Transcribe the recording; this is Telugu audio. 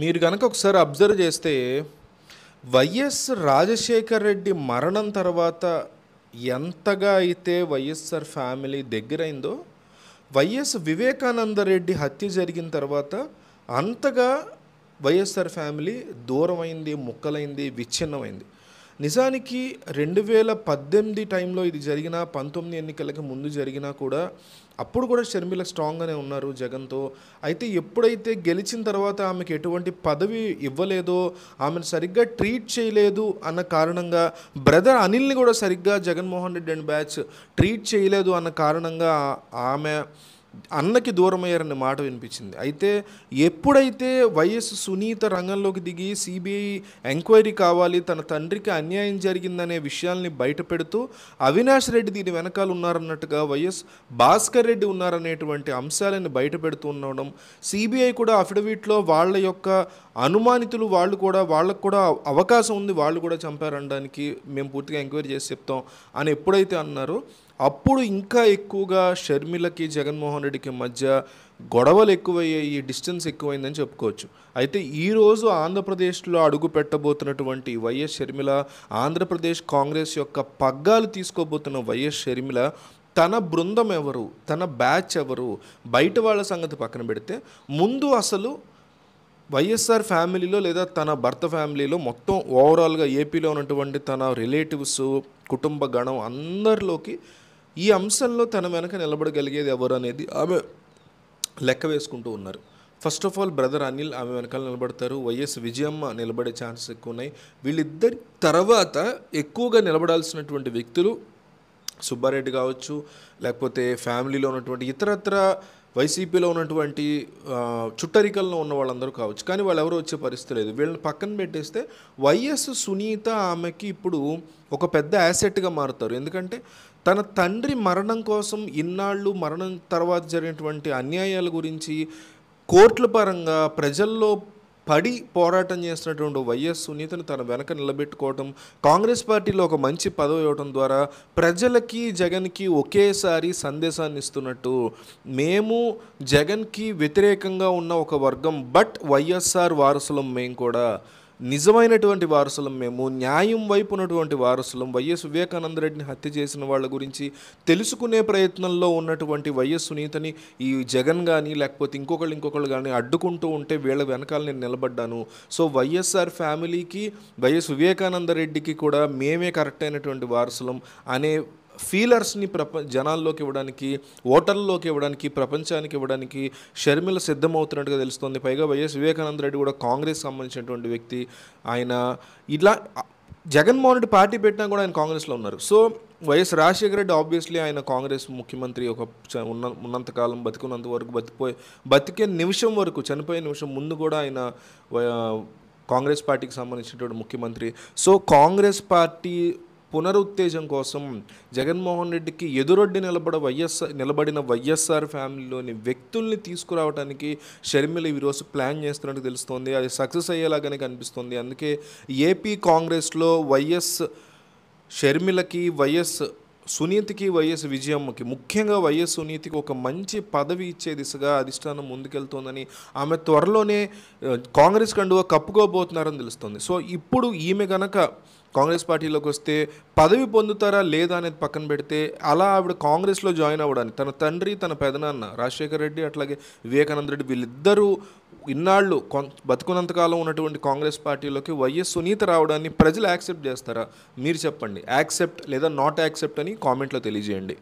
మీరు కనుక ఒకసారి అబ్జర్వ్ చేస్తే వైఎస్ రాజశేఖర్ రెడ్డి మరణం తర్వాత ఎంతగా అయితే వైఎస్ఆర్ ఫ్యామిలీ దగ్గరైందో వైఎస్ వివేకానంద రెడ్డి హత్య జరిగిన తర్వాత అంతగా వైఎస్ఆర్ ఫ్యామిలీ దూరమైంది ముక్కలైంది విచ్ఛిన్నమైంది నిజానికి రెండు వేల పద్దెనిమిది టైంలో ఇది జరిగిన పంతొమ్మిది ఎన్నికలకు ముందు జరిగినా కూడా అప్పుడు కూడా షర్మిల స్ట్రాంగ్గానే ఉన్నారు జగన్తో అయితే ఎప్పుడైతే గెలిచిన తర్వాత ఆమెకు ఎటువంటి పదవి ఇవ్వలేదో ఆమెను సరిగ్గా ట్రీట్ చేయలేదు అన్న కారణంగా బ్రదర్ అనిల్ని కూడా సరిగ్గా Jaganmohan Reddy and batch treat చేయలేదు అన్న కారణంగా ఆమె అన్నకి దూరమయ్యారనే మాట వినిపించింది అయితే ఎప్పుడైతే వైఎస్ సునీత రంగంలోకి దిగి సిబిఐ ఎంక్వైరీ కావాలి తన తండ్రికి అన్యాయం జరిగిందనే విషయాల్ని బయట పెడుతూ అవినాష్ రెడ్డి దీని వెనకాల ఉన్నారన్నట్టుగా వైఎస్ భాస్కర్ రెడ్డి ఉన్నారనేటువంటి అంశాలను బయట పెడుతూ ఉండడం సిబిఐ కూడా అఫిడవిట్లో వాళ్ళ యొక్క అనుమానితులు వాళ్ళు కూడా వాళ్ళకు కూడా అవకాశం ఉంది వాళ్ళు కూడా చంపారనడానికి మేము పూర్తిగా ఎంక్వైరీ చేసి చెప్తాం అని ఎప్పుడైతే అన్నారో అప్పుడు ఇంకా ఎక్కువగా షర్మిలకి జగన్మోహన్ రెడ్డికి మధ్య గొడవలు ఎక్కువయ్యాయి ఈ డిస్టెన్స్ ఎక్కువైందని చెప్పుకోవచ్చు అయితే ఈరోజు ఆంధ్రప్రదేశ్లో అడుగు పెట్టబోతున్నటువంటి వైఎస్ షర్మిల ఆంధ్రప్రదేశ్ కాంగ్రెస్ యొక్క పగ్గాలు తీసుకోబోతున్న వైఎస్ షర్మిల తన బృందం ఎవరు తన బ్యాచ్ ఎవరు బయట వాళ్ళ సంగతి పక్కన పెడితే ముందు అసలు వైఎస్ఆర్ ఫ్యామిలీలో లేదా తన భర్త ఫ్యామిలీలో మొత్తం ఓవరాల్గా ఏపీలో ఉన్నటువంటి తన రిలేటివ్స్ కుటుంబ గణం అందరిలోకి ఈ అంశంలో తన వెనక నిలబడగలిగేది ఎవరు అనేది ఆమె లెక్క వేసుకుంటూ ఉన్నారు first of all brother Anil ఆమె వెనకాల నిలబడతారు వైఎస్ విజయమ్మ నిలబడే ఛాన్సెస్ ఎక్కువ ఉన్నాయి వీళ్ళిద్దరి తర్వాత ఎక్కువగా నిలబడాల్సినటువంటి వ్యక్తులు సుబ్బారెడ్డి కావచ్చు లేకపోతే ఫ్యామిలీలో ఉన్నటువంటి ఇతరత్ర వైసీపీలో ఉన్నటువంటి చుట్టరికల్లో ఉన్న వాళ్ళందరూ కావచ్చు కానీ వాళ్ళు ఎవరు వచ్చే పరిస్థితి లేదు వీళ్ళని పక్కన పెట్టేస్తే వైఎస్ సునీత ఆమెకి ఇప్పుడు ఒక పెద్ద యాసెట్గా మారుతారు ఎందుకంటే తన తండ్రి మరణం కోసం ఇన్నాళ్ళు మరణం తర్వాత జరిగినటువంటి అన్యాయాల గురించి కోర్టుల పరంగా ప్రజల్లో పడి పోరాటం చేసినటువంటి వైఎస్ సునీతను తన వెనక నిలబెట్టుకోవటం కాంగ్రెస్ పార్టీలో ఒక మంచి పదవి ఇవ్వడం ద్వారా ప్రజలకి జగన్కి ఒకేసారి సందేశాన్ని ఇస్తున్నట్టు మేము జగన్కి వ్యతిరేకంగా ఉన్న ఒక వర్గం బట్ వైఎస్ఆర్ వారసులం మేము కూడా నిజమైనటువంటి వారసులం మేము న్యాయం వైపు ఉన్నటువంటి వారసులం వైఎస్ వివేకానందరెడ్డిని హత్య చేసిన వాళ్ళ గురించి తెలుసుకునే ప్రయత్నంలో ఉన్నటువంటి వైఎస్ సునీతని ఈ జగన్ కానీ లేకపోతే ఇంకొకళ్ళు ఇంకొకళ్ళు కానీ అడ్డుకుంటూ ఉంటే వీళ్ళ వెనకాల నేను నిలబడ్డాను సో వైఎస్ఆర్ ఫ్యామిలీకి వైఎస్ వివేకానందరెడ్డికి కూడా మేమే కరెక్ట్ అయినటువంటి వారసులం అనే ఫీలర్స్ని ప్రప జనాల్లోకి ఇవ్వడానికి ఓటర్లలోకి ఇవ్వడానికి ప్రపంచానికి ఇవ్వడానికి షర్మిల సిద్ధమవుతున్నట్టుగా తెలుస్తుంది పైగా వైఎస్ వివేకానంద రెడ్డి కూడా కాంగ్రెస్ సంబంధించినటువంటి వ్యక్తి ఆయన ఇలా జగన్మోహన్ రెడ్డి పార్టీ పెట్టినా కూడా ఆయన కాంగ్రెస్లో ఉన్నారు సో వైఎస్ రాజశేఖర రెడ్డి ఆబ్వియస్లీ ఆయన కాంగ్రెస్ ముఖ్యమంత్రి ఒక ఉన్న ఉన్నంతకాలం బతికున్నంత వరకు బతికిపోయి బతికే నిమిషం వరకు చనిపోయే నిమిషం ముందు కూడా ఆయన కాంగ్రెస్ పార్టీకి సంబంధించినటువంటి ముఖ్యమంత్రి సో కాంగ్రెస్ పార్టీ పునరుత్తేజం కోసం జగన్మోహన్ రెడ్డికి ఎదురొడ్డి నిలబడ వైఎస్ఆర్ నిలబడిన వైఎస్ఆర్ ఫ్యామిలీలోని వ్యక్తుల్ని తీసుకురావడానికి షర్మిల ఈరోజు ప్లాన్ చేస్తున్నట్టు తెలుస్తోంది అది సక్సెస్ అయ్యేలాగానే కనిపిస్తుంది అందుకే ఏపీ కాంగ్రెస్లో వైఎస్ షర్మిలకి వైఎస్ సునీతికి వైఎస్ విజయమ్మకి ముఖ్యంగా వైఎస్ సునీతికి ఒక మంచి పదవి ఇచ్చే దిశగా అధిష్టానం ముందుకెళ్తోందని ఆమె త్వరలోనే కాంగ్రెస్ కండువా కప్పుకోబోతున్నారని తెలుస్తుంది సో ఇప్పుడు ఈమె గనక కాంగ్రెస్ పార్టీలోకి వస్తే పదవి పొందుతారా లేదా అనేది పక్కన పెడితే అలా ఆవిడ కాంగ్రెస్లో జాయిన్ అవ్వడానికి తన తండ్రి తన పెదనాన్న రాజశేఖర రెడ్డి అట్లాగే వివేకానంద రెడ్డి వీళ్ళిద్దరూ ఇన్నాళ్ళు కొన్ బతుకున్నంతకాలం ఉన్నటువంటి కాంగ్రెస్ పార్టీలోకి వైఎస్ సునీత రావడాన్ని ప్రజలు యాక్సెప్ట్ చేస్తారా మీరు చెప్పండి యాక్సెప్ట్ లేదా నాట్ యాక్సెప్ట్ అని కామెంట్లో తెలియజేయండి